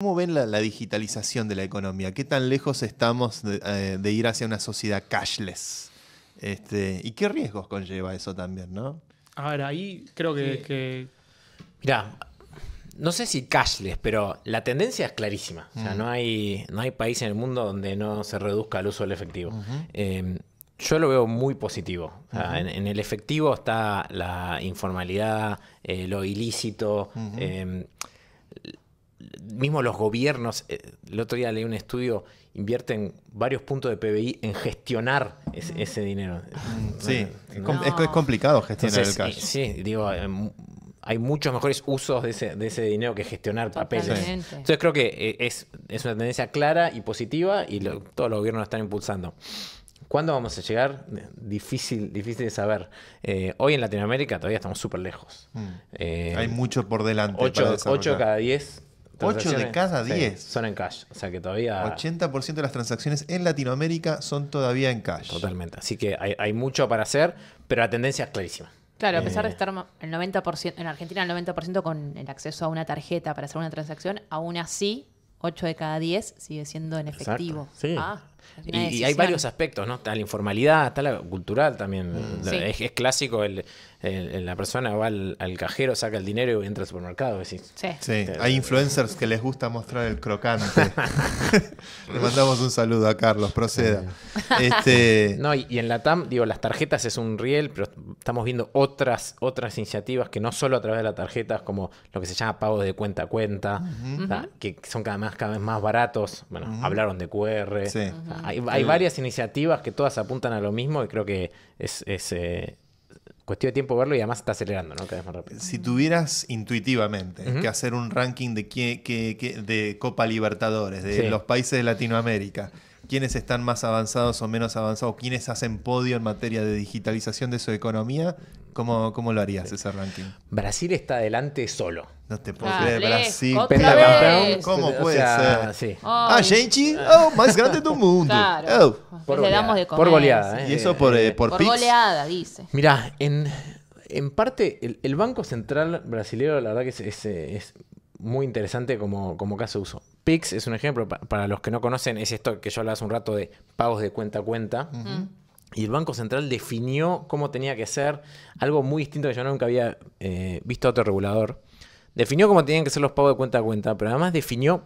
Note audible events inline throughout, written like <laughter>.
¿Cómo ven la, digitalización de la economía? ¿Qué tan lejos estamos de, eh, ir hacia una sociedad cashless? Este, ¿Y qué riesgos conlleva eso también, no? A ver, ahí creo que... mira Mirá, no sé si cashless, pero la tendencia es clarísima. O sea, no, hay, no hay país en el mundo donde no se reduzca el uso del efectivo. Em, yo lo veo muy positivo. en, el efectivo está la informalidad, eh, lo ilícito mismo los gobiernos, eh, el otro día leí un estudio, invierten varios puntos de PBI en gestionar ese dinero. Mm, sí, es, complicado gestionar el cash. Eh, sí, digo, eh, hay muchos mejores usos de ese, de ese dinero que gestionar papeles. Entonces creo que es, una tendencia clara y positiva y todos los gobiernos están impulsando. ¿Cuándo vamos a llegar? Difícil, difícil de saber. hoy en Latinoamérica todavía estamos súper lejos. Mm. Hay mucho por delante. 8, 8 cada 10 8 de cada 10. son en cash, o sea que todavía... 80% de las transacciones en Latinoamérica son todavía en cash. Totalmente, así que hay, mucho para hacer, pero la tendencia es clarísima. Claro, a eh, pesar de estar el 90%, en Argentina el 90% con el acceso a una tarjeta para hacer una transacción, aún así 8 de cada 10 sigue siendo en efectivo. Sí. Ah, y, hay varios aspectos, ¿no? Está la informalidad, está la cultural también. Mm. es, clásico el, la persona va al, cajero, saca el dinero y entra al supermercado. sí. Hay influencers que les gusta mostrar el crocante. <laughs> Le mandamos un saludo a Carlos, proceda. <laughs> este... No, y, en la TAM, digo, las tarjetas es un riel, pero estamos viendo otras, otras iniciativas que no solo a través de las tarjetas, como lo que se llama pago de cuenta a cuenta, que son cada, cada vez más baratos. Bueno, hablaron de QR. hay, varias iniciativas que todas apuntan a lo mismo y creo que es... Eh, cuestión de tiempo verlo y además está acelerando, ¿no? Cada vez más rápido. Si tuvieras intuitivamente que hacer un ranking de, de Copa Libertadores, de los países de Latinoamérica, quiénes están más avanzados o menos avanzados, quiénes hacen podio en materia de digitalización de su economía, ¿cómo, cómo lo harías ese ranking? Brasil está adelante solo. No te puedo ah, creer, Brasil. ¿Cómo puede ser? ah, gente, oh, más grande del mundo. Claro. Oh. Por, goleada, damos de comer, por, goleada, Y eso por, eh, eh por, por goleada, dice. Mirá, en, en parte, el, Banco Central Brasilero, la verdad que es eh, muy interesante como, como caso de uso. Pix es un ejemplo, para los que no conocen, es esto que yo hablaba hace un rato de pagos de cuenta a cuenta. Mm. Y el Banco Central definió cómo tenía que ser algo muy distinto que yo nunca había eh, visto a otro regulador. Definió cómo tenían que ser los pagos de cuenta a cuenta, pero además definió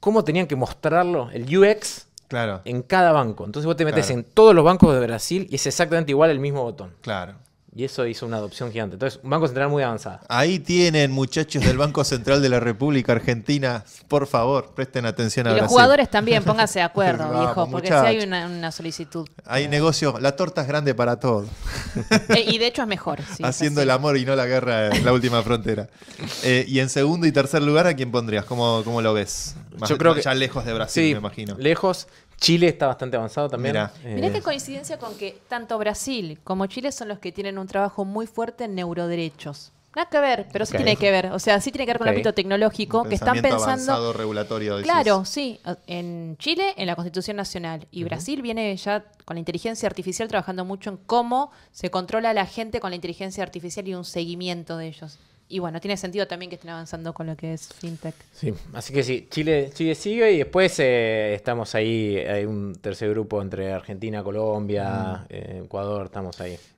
cómo tenían que mostrarlo, el UX, claro. en cada banco. Entonces vos te metes en todos los bancos de Brasil y es exactamente igual el mismo botón. Claro. Y eso hizo una adopción gigante. Entonces, un Banco Central muy avanzado. Ahí tienen, muchachos del Banco Central de la República Argentina. Por favor, presten atención a y Los jugadores también, pónganse de <laughs> acuerdo, porque si hay una, solicitud. Hay eh. negocio, la torta es grande para todos. <laughs> Eh, y de hecho es mejor. Haciendo el amor y no la guerra en la última frontera. Eh, y en segundo y tercer lugar, ¿a quién pondrías? ¿Cómo, cómo lo ves? Yo creo que ya lejos de Brasil, me imagino. Lejos. Chile está bastante avanzado también. Eh, Mirá. qué coincidencia con que tanto Brasil como Chile son los que tienen un trabajo muy fuerte en neuroderechos. Nada que ver, pero sí tiene que ver. O sea, sí tiene que ver con el ámbito tecnológico que están pensando. regulatorio. Claro, sí. En Chile, en la Constitución Nacional. Y Brasil viene ya con la inteligencia artificial trabajando mucho en cómo se controla a la gente con la inteligencia artificial y un seguimiento de ellos. Y bueno, tiene sentido también que estén avanzando con lo que es fintech. Sí, así que sí, Chile, sigue y después eh, estamos ahí, hay un tercer grupo entre Argentina, Colombia, mm. eh, Ecuador, estamos ahí.